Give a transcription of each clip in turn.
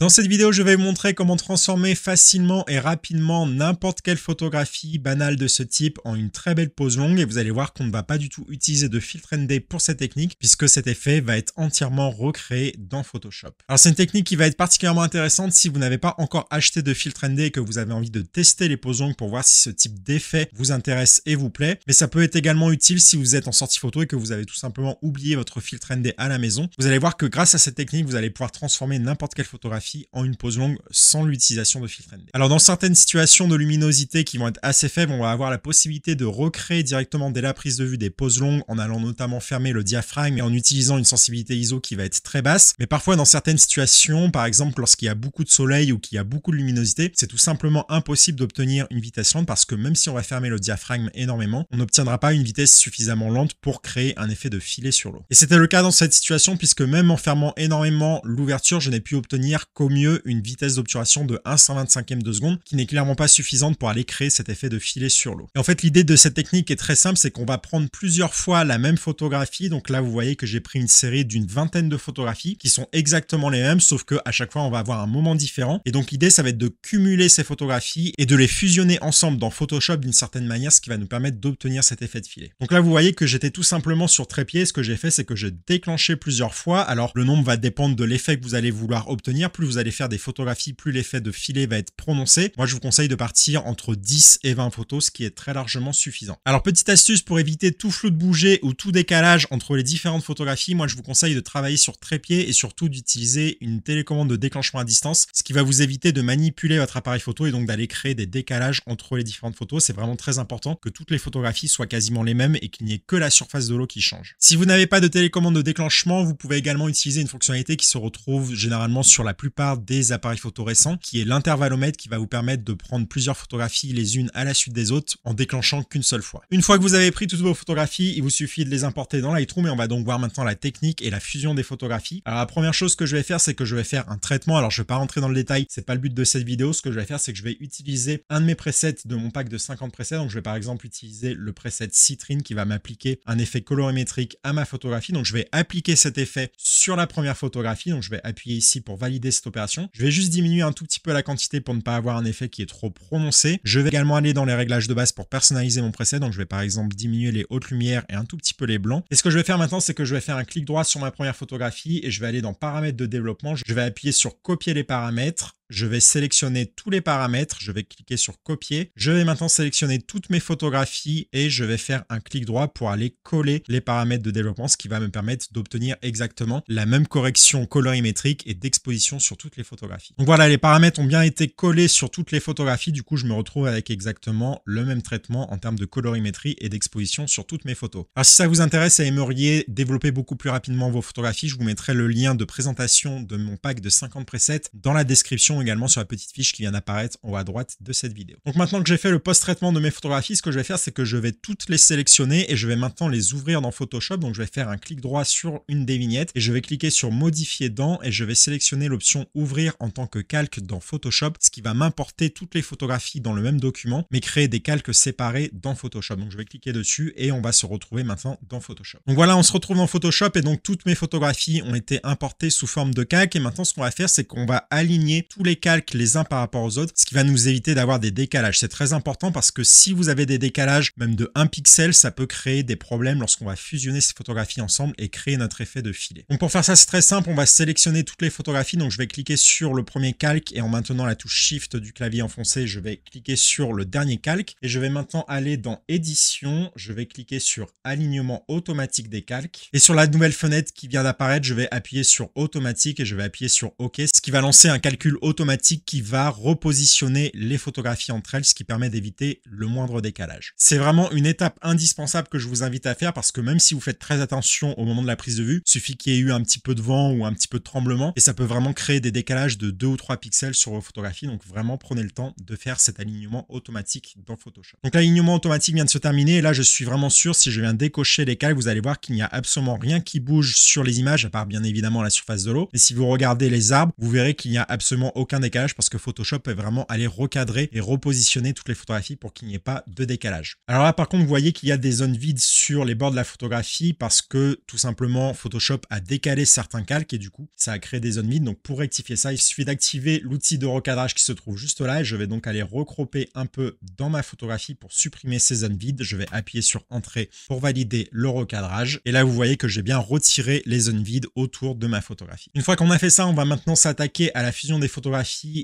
Dans cette vidéo, je vais vous montrer comment transformer facilement et rapidement n'importe quelle photographie banale de ce type en une très belle pose longue et vous allez voir qu'on ne va pas du tout utiliser de filtre ND pour cette technique puisque cet effet va être entièrement recréé dans Photoshop. Alors c'est une technique qui va être particulièrement intéressante si vous n'avez pas encore acheté de filtre ND et que vous avez envie de tester les poses longues pour voir si ce type d'effet vous intéresse et vous plaît. Mais ça peut être également utile si vous êtes en sortie photo et que vous avez tout simplement oublié votre filtre ND à la maison. Vous allez voir que grâce à cette technique, vous allez pouvoir transformer n'importe quelle photographie en une pose longue sans l'utilisation de filtre ND. Alors dans certaines situations de luminosité qui vont être assez faibles, on va avoir la possibilité de recréer directement dès la prise de vue des poses longues en allant notamment fermer le diaphragme et en utilisant une sensibilité ISO qui va être très basse. Mais parfois dans certaines situations, par exemple lorsqu'il y a beaucoup de soleil ou qu'il y a beaucoup de luminosité, c'est tout simplement impossible d'obtenir une vitesse lente parce que même si on va fermer le diaphragme énormément, on n'obtiendra pas une vitesse suffisamment lente pour créer un effet de filet sur l'eau. Et c'était le cas dans cette situation puisque même en fermant énormément l'ouverture, je n'ai pu obtenir mieux une vitesse d'obturation de 1 125e de seconde, qui n'est clairement pas suffisante pour aller créer cet effet de filet sur l'eau. Et en fait, l'idée de cette technique est très simple, c'est qu'on va prendre plusieurs fois la même photographie. Donc là, vous voyez que j'ai pris une série d'une vingtaine de photographies qui sont exactement les mêmes, sauf que à chaque fois, on va avoir un moment différent. Et donc l'idée, ça va être de cumuler ces photographies et de les fusionner ensemble dans Photoshop d'une certaine manière, ce qui va nous permettre d'obtenir cet effet de filet. Donc là, vous voyez que j'étais tout simplement sur trépied. Ce que j'ai fait, c'est que j'ai déclenché plusieurs fois. Alors le nombre va dépendre de l'effet que vous allez vouloir obtenir. Plus vous allez faire des photographies, plus l'effet de filet va être prononcé. Moi, je vous conseille de partir entre 10 et 20 photos, ce qui est très largement suffisant. Alors, petite astuce pour éviter tout flou de bouger ou tout décalage entre les différentes photographies, moi, je vous conseille de travailler sur trépied et surtout d'utiliser une télécommande de déclenchement à distance, ce qui va vous éviter de manipuler votre appareil photo et donc d'aller créer des décalages entre les différentes photos. C'est vraiment très important que toutes les photographies soient quasiment les mêmes et qu'il n'y ait que la surface de l'eau qui change. Si vous n'avez pas de télécommande de déclenchement, vous pouvez également utiliser une fonctionnalité qui se retrouve généralement sur la plupart des appareils photo récents, qui est l'intervalomètre qui va vous permettre de prendre plusieurs photographies les unes à la suite des autres en déclenchant qu'une seule fois. Une fois que vous avez pris toutes vos photographies, il vous suffit de les importer dans Lightroom et on va donc voir maintenant la technique et la fusion des photographies. Alors la première chose que je vais faire, c'est que je vais faire un traitement. Alors je vais pas rentrer dans le détail, c'est pas le but de cette vidéo. Ce que je vais faire, c'est que je vais utiliser un de mes presets de mon pack de 50 presets. Donc je vais par exemple utiliser le preset Citrine qui va m'appliquer un effet colorimétrique à ma photographie. Donc je vais appliquer cet effet sur la première photographie. Donc je vais appuyer ici pour valider je vais juste diminuer un tout petit peu la quantité pour ne pas avoir un effet qui est trop prononcé. Je vais également aller dans les réglages de base pour personnaliser mon preset. Donc je vais par exemple diminuer les hautes lumières et un tout petit peu les blancs. Et ce que je vais faire maintenant, c'est que je vais faire un clic droit sur ma première photographie et je vais aller dans paramètres de développement. Je vais appuyer sur copier les paramètres je vais sélectionner tous les paramètres, je vais cliquer sur copier. Je vais maintenant sélectionner toutes mes photographies et je vais faire un clic droit pour aller coller les paramètres de développement, ce qui va me permettre d'obtenir exactement la même correction colorimétrique et d'exposition sur toutes les photographies. Donc voilà, les paramètres ont bien été collés sur toutes les photographies. Du coup, je me retrouve avec exactement le même traitement en termes de colorimétrie et d'exposition sur toutes mes photos. Alors si ça vous intéresse et aimeriez développer beaucoup plus rapidement vos photographies, je vous mettrai le lien de présentation de mon pack de 50 presets dans la description également sur la petite fiche qui vient d'apparaître en haut à droite de cette vidéo. Donc maintenant que j'ai fait le post-traitement de mes photographies, ce que je vais faire, c'est que je vais toutes les sélectionner et je vais maintenant les ouvrir dans Photoshop. Donc je vais faire un clic droit sur une des vignettes et je vais cliquer sur modifier dans et je vais sélectionner l'option ouvrir en tant que calque dans Photoshop, ce qui va m'importer toutes les photographies dans le même document, mais créer des calques séparés dans Photoshop. Donc je vais cliquer dessus et on va se retrouver maintenant dans Photoshop. Donc voilà, on se retrouve dans Photoshop et donc toutes mes photographies ont été importées sous forme de calque et maintenant ce qu'on va faire, c'est qu'on va aligner tous les calques les uns par rapport aux autres, ce qui va nous éviter d'avoir des décalages. C'est très important parce que si vous avez des décalages, même de 1 pixel, ça peut créer des problèmes lorsqu'on va fusionner ces photographies ensemble et créer notre effet de filet. Donc pour faire ça, c'est très simple, on va sélectionner toutes les photographies. Donc je vais cliquer sur le premier calque et en maintenant la touche Shift du clavier enfoncé, je vais cliquer sur le dernier calque et je vais maintenant aller dans Édition, je vais cliquer sur Alignement automatique des calques et sur la nouvelle fenêtre qui vient d'apparaître, je vais appuyer sur Automatique et je vais appuyer sur OK, ce qui va lancer un calcul automatique automatique qui va repositionner les photographies entre elles, ce qui permet d'éviter le moindre décalage. C'est vraiment une étape indispensable que je vous invite à faire parce que même si vous faites très attention au moment de la prise de vue, suffit qu'il y ait eu un petit peu de vent ou un petit peu de tremblement et ça peut vraiment créer des décalages de deux ou trois pixels sur vos photographies. Donc vraiment prenez le temps de faire cet alignement automatique dans Photoshop. Donc l'alignement automatique vient de se terminer et là je suis vraiment sûr si je viens décocher les cales vous allez voir qu'il n'y a absolument rien qui bouge sur les images à part bien évidemment la surface de l'eau. Et si vous regardez les arbres, vous verrez qu'il n'y a absolument aucun décalage parce que Photoshop est vraiment aller recadrer et repositionner toutes les photographies pour qu'il n'y ait pas de décalage. Alors là, par contre, vous voyez qu'il y a des zones vides sur les bords de la photographie parce que tout simplement Photoshop a décalé certains calques et du coup, ça a créé des zones vides. Donc pour rectifier ça, il suffit d'activer l'outil de recadrage qui se trouve juste là et je vais donc aller recropper un peu dans ma photographie pour supprimer ces zones vides. Je vais appuyer sur Entrée pour valider le recadrage. Et là, vous voyez que j'ai bien retiré les zones vides autour de ma photographie. Une fois qu'on a fait ça, on va maintenant s'attaquer à la fusion des photos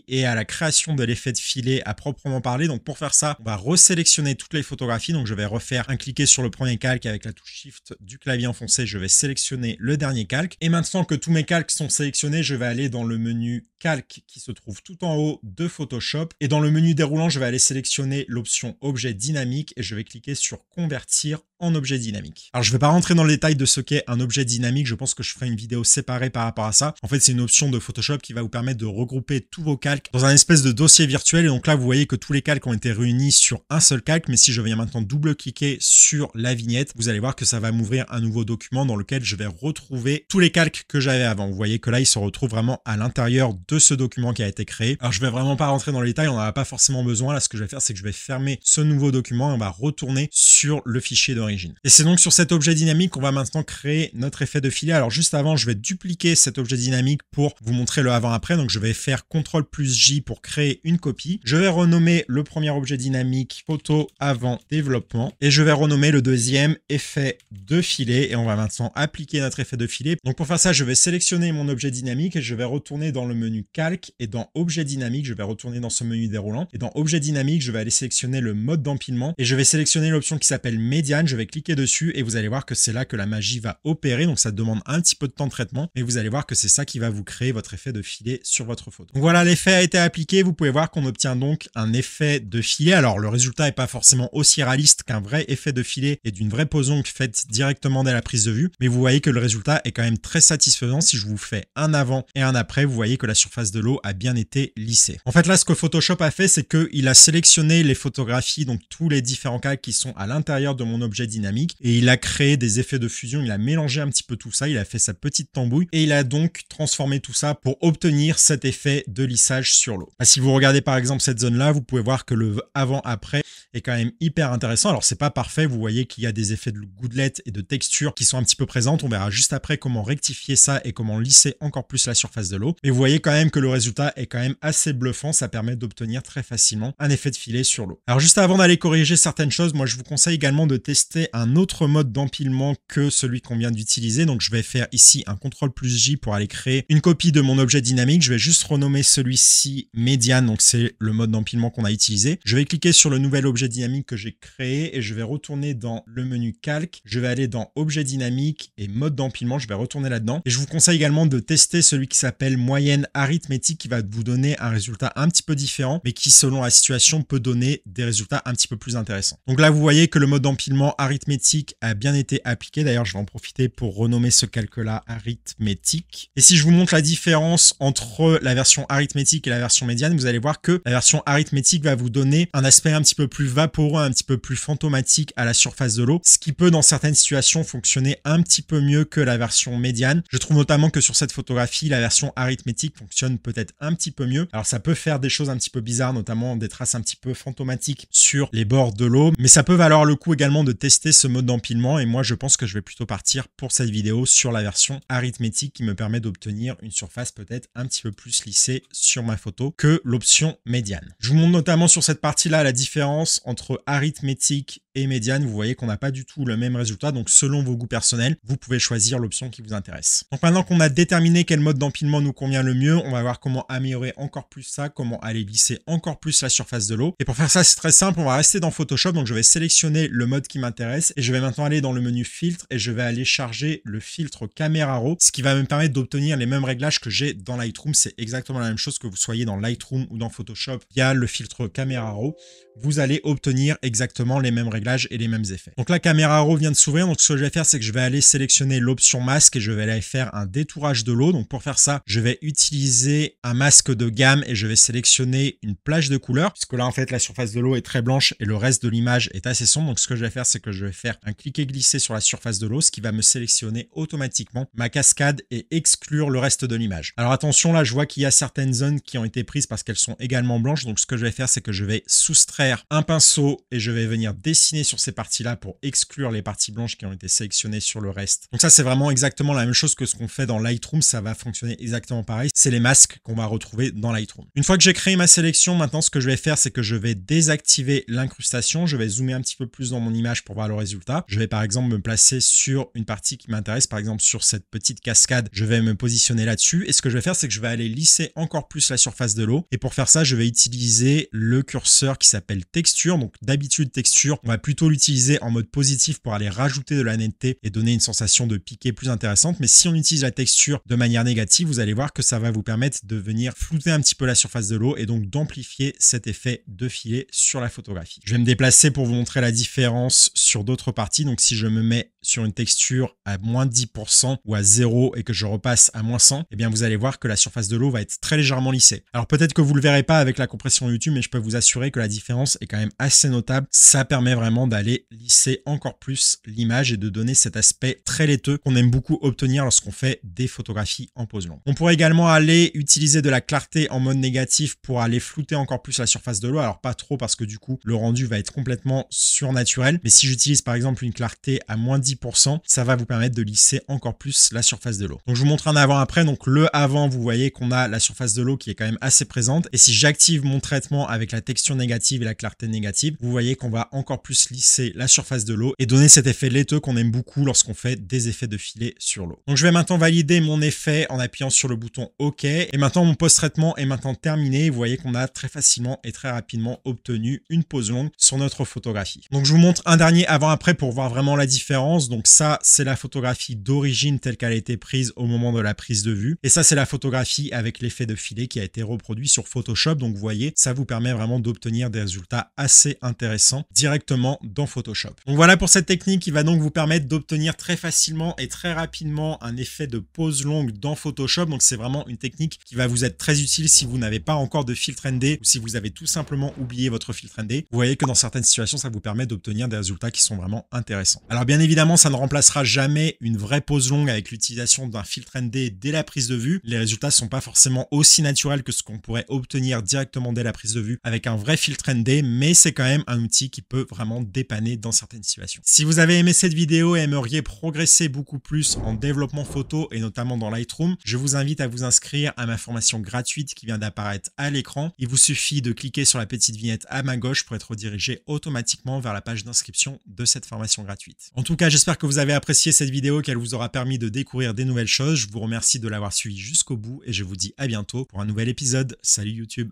et à la création de l'effet de filet à proprement parler. Donc pour faire ça, on va resélectionner toutes les photographies. Donc je vais refaire un cliquer sur le premier calque avec la touche Shift du clavier enfoncé. Je vais sélectionner le dernier calque. Et maintenant que tous mes calques sont sélectionnés, je vais aller dans le menu calque qui se trouve tout en haut de Photoshop. Et dans le menu déroulant, je vais aller sélectionner l'option objet dynamique et je vais cliquer sur convertir en objet dynamique. Alors je ne vais pas rentrer dans le détail de ce qu'est un objet dynamique, je pense que je ferai une vidéo séparée par rapport à ça. En fait c'est une option de Photoshop qui va vous permettre de regrouper tous vos calques dans un espèce de dossier virtuel et donc là vous voyez que tous les calques ont été réunis sur un seul calque mais si je viens maintenant double-cliquer sur la vignette, vous allez voir que ça va m'ouvrir un nouveau document dans lequel je vais retrouver tous les calques que j'avais avant. Vous voyez que là ils se retrouvent vraiment à l'intérieur de ce document qui a été créé. Alors je vais vraiment pas rentrer dans les détails, on n'en a pas forcément besoin. Là, ce que je vais faire, c'est que je vais fermer ce nouveau document et on va retourner sur le fichier d'origine. Et c'est donc sur cet objet dynamique qu'on va maintenant créer notre effet de filet. Alors juste avant, je vais dupliquer cet objet dynamique pour vous montrer le avant-après. Donc je vais faire CTRL plus J pour créer une copie. Je vais renommer le premier objet dynamique photo avant développement et je vais renommer le deuxième effet de filet et on va maintenant appliquer notre effet de filet. Donc pour faire ça, je vais sélectionner mon objet dynamique et je vais retourner dans le menu calque et dans objet dynamique, je vais retourner dans ce menu déroulant et dans objet dynamique, je vais aller sélectionner le mode d'empilement et je vais sélectionner l'option qui s'appelle médiane, je vais cliquer dessus et vous allez voir que c'est là que la magie va opérer, donc ça demande un petit peu de temps de traitement, mais vous allez voir que c'est ça qui va vous créer votre effet de filet sur votre photo. voilà, l'effet a été appliqué, vous pouvez voir qu'on obtient donc un effet de filet. Alors le résultat n'est pas forcément aussi réaliste qu'un vrai effet de filet et d'une vraie pose ongle faite directement dès la prise de vue, mais vous voyez que le résultat est quand même très satisfaisant. Si je vous fais un avant et un après, vous voyez que la de l'eau a bien été lissé En fait là ce que Photoshop a fait c'est qu'il a sélectionné les photographies, donc tous les différents cas qui sont à l'intérieur de mon objet dynamique et il a créé des effets de fusion, il a mélangé un petit peu tout ça, il a fait sa petite tambouille et il a donc transformé tout ça pour obtenir cet effet de lissage sur l'eau. Bah, si vous regardez par exemple cette zone là, vous pouvez voir que le avant-après est quand même hyper intéressant. Alors c'est pas parfait, vous voyez qu'il y a des effets de gouttelettes et de texture qui sont un petit peu présentes. On verra juste après comment rectifier ça et comment lisser encore plus la surface de l'eau. Mais vous voyez quand même même que le résultat est quand même assez bluffant, ça permet d'obtenir très facilement un effet de filet sur l'eau. Alors juste avant d'aller corriger certaines choses, moi je vous conseille également de tester un autre mode d'empilement que celui qu'on vient d'utiliser. Donc je vais faire ici un CTRL plus J pour aller créer une copie de mon objet dynamique. Je vais juste renommer celui-ci médiane, donc c'est le mode d'empilement qu'on a utilisé. Je vais cliquer sur le nouvel objet dynamique que j'ai créé et je vais retourner dans le menu calque. Je vais aller dans objet dynamique et mode d'empilement. Je vais retourner là-dedans. Et je vous conseille également de tester celui qui s'appelle moyenne arithmétique qui va vous donner un résultat un petit peu différent, mais qui selon la situation peut donner des résultats un petit peu plus intéressants. Donc là, vous voyez que le mode d'empilement arithmétique a bien été appliqué. D'ailleurs, je vais en profiter pour renommer ce calcul-là arithmétique. Et si je vous montre la différence entre la version arithmétique et la version médiane, vous allez voir que la version arithmétique va vous donner un aspect un petit peu plus vaporeux, un petit peu plus fantomatique à la surface de l'eau, ce qui peut dans certaines situations fonctionner un petit peu mieux que la version médiane. Je trouve notamment que sur cette photographie, la version arithmétique fonctionne peut-être un petit peu mieux. Alors ça peut faire des choses un petit peu bizarres, notamment des traces un petit peu fantomatiques sur les bords de l'eau, mais ça peut valoir le coup également de tester ce mode d'empilement et moi je pense que je vais plutôt partir pour cette vidéo sur la version arithmétique qui me permet d'obtenir une surface peut-être un petit peu plus lissée sur ma photo que l'option médiane. Je vous montre notamment sur cette partie-là la différence entre arithmétique médiane, vous voyez qu'on n'a pas du tout le même résultat. Donc selon vos goûts personnels, vous pouvez choisir l'option qui vous intéresse. Donc maintenant qu'on a déterminé quel mode d'empilement nous convient le mieux, on va voir comment améliorer encore plus ça, comment aller glisser encore plus la surface de l'eau. Et pour faire ça, c'est très simple, on va rester dans Photoshop. Donc je vais sélectionner le mode qui m'intéresse et je vais maintenant aller dans le menu filtre et je vais aller charger le filtre Camera Raw, ce qui va me permettre d'obtenir les mêmes réglages que j'ai dans Lightroom. C'est exactement la même chose que vous soyez dans Lightroom ou dans Photoshop il via le filtre Camera Raw. Vous allez obtenir exactement les mêmes réglages et les mêmes effets. Donc la caméra RAW vient de s'ouvrir, donc ce que je vais faire, c'est que je vais aller sélectionner l'option masque et je vais aller faire un détourage de l'eau. Donc pour faire ça, je vais utiliser un masque de gamme et je vais sélectionner une plage de couleur, puisque là en fait la surface de l'eau est très blanche et le reste de l'image est assez sombre. Donc ce que je vais faire, c'est que je vais faire un cliquer glisser sur la surface de l'eau, ce qui va me sélectionner automatiquement ma cascade et exclure le reste de l'image. Alors attention, là je vois qu'il y a certaines zones qui ont été prises parce qu'elles sont également blanches. Donc ce que je vais faire, c'est que je vais soustraire un pinceau et je vais venir dessiner sur ces parties-là pour exclure les parties blanches qui ont été sélectionnées sur le reste. Donc ça, c'est vraiment exactement la même chose que ce qu'on fait dans Lightroom. Ça va fonctionner exactement pareil. C'est les masques qu'on va retrouver dans Lightroom. Une fois que j'ai créé ma sélection, maintenant, ce que je vais faire, c'est que je vais désactiver l'incrustation. Je vais zoomer un petit peu plus dans mon image pour voir le résultat. Je vais par exemple me placer sur une partie qui m'intéresse, par exemple sur cette petite cascade. Je vais me positionner là-dessus. Et ce que je vais faire, c'est que je vais aller lisser encore plus la surface de l'eau. Et pour faire ça, je vais utiliser le curseur qui s'appelle texture. Donc d'habitude, texture, on va plutôt l'utiliser en mode positif pour aller rajouter de la netteté et donner une sensation de piqué plus intéressante. Mais si on utilise la texture de manière négative, vous allez voir que ça va vous permettre de venir flouter un petit peu la surface de l'eau et donc d'amplifier cet effet de filet sur la photographie. Je vais me déplacer pour vous montrer la différence sur d'autres parties. Donc si je me mets sur une texture à moins 10% ou à 0 et que je repasse à moins 100, et eh bien vous allez voir que la surface de l'eau va être très légèrement lissée. Alors peut-être que vous le verrez pas avec la compression YouTube, mais je peux vous assurer que la différence est quand même assez notable. Ça permet vraiment d'aller lisser encore plus l'image et de donner cet aspect très laiteux qu'on aime beaucoup obtenir lorsqu'on fait des photographies en pose longue. On pourrait également aller utiliser de la clarté en mode négatif pour aller flouter encore plus la surface de l'eau. Alors pas trop parce que du coup le rendu va être complètement surnaturel. Mais si j'utilise par exemple une clarté à moins 10%, ça va vous permettre de lisser encore plus la surface de l'eau. Donc je vous montre un avant après. Donc le avant, vous voyez qu'on a la surface de l'eau qui est quand même assez présente. Et si j'active mon traitement avec la texture négative et la clarté négative, vous voyez qu'on va encore plus lisser la surface de l'eau et donner cet effet laiteux qu'on aime beaucoup lorsqu'on fait des effets de filet sur l'eau. Donc je vais maintenant valider mon effet en appuyant sur le bouton OK. Et maintenant mon post-traitement est maintenant terminé. Vous voyez qu'on a très facilement et très rapidement obtenu une pose longue sur notre photographie. Donc je vous montre un dernier avant-après pour voir vraiment la différence. Donc ça, c'est la photographie d'origine telle qu'elle a été prise au moment de la prise de vue. Et ça, c'est la photographie avec l'effet de filet qui a été reproduit sur Photoshop. Donc vous voyez, ça vous permet vraiment d'obtenir des résultats assez intéressants directement dans Photoshop. Donc voilà pour cette technique qui va donc vous permettre d'obtenir très facilement et très rapidement un effet de pause longue dans Photoshop. Donc c'est vraiment une technique qui va vous être très utile si vous n'avez pas encore de filtre ND ou si vous avez tout simplement oublié votre filtre ND. Vous voyez que dans certaines situations, ça vous permet d'obtenir des résultats qui sont vraiment intéressants. Alors bien évidemment, ça ne remplacera jamais une vraie pause longue avec l'utilisation d'un filtre ND dès la prise de vue. Les résultats sont pas forcément aussi naturels que ce qu'on pourrait obtenir directement dès la prise de vue avec un vrai filtre ND, mais c'est quand même un outil qui peut vraiment dépanner dans certaines situations. Si vous avez aimé cette vidéo et aimeriez progresser beaucoup plus en développement photo et notamment dans Lightroom, je vous invite à vous inscrire à ma formation gratuite qui vient d'apparaître à l'écran. Il vous suffit de cliquer sur la petite vignette à ma gauche pour être redirigé automatiquement vers la page d'inscription de cette formation gratuite. En tout cas, j'espère que vous avez apprécié cette vidéo, qu'elle vous aura permis de découvrir des nouvelles choses. Je vous remercie de l'avoir suivi jusqu'au bout et je vous dis à bientôt pour un nouvel épisode. Salut YouTube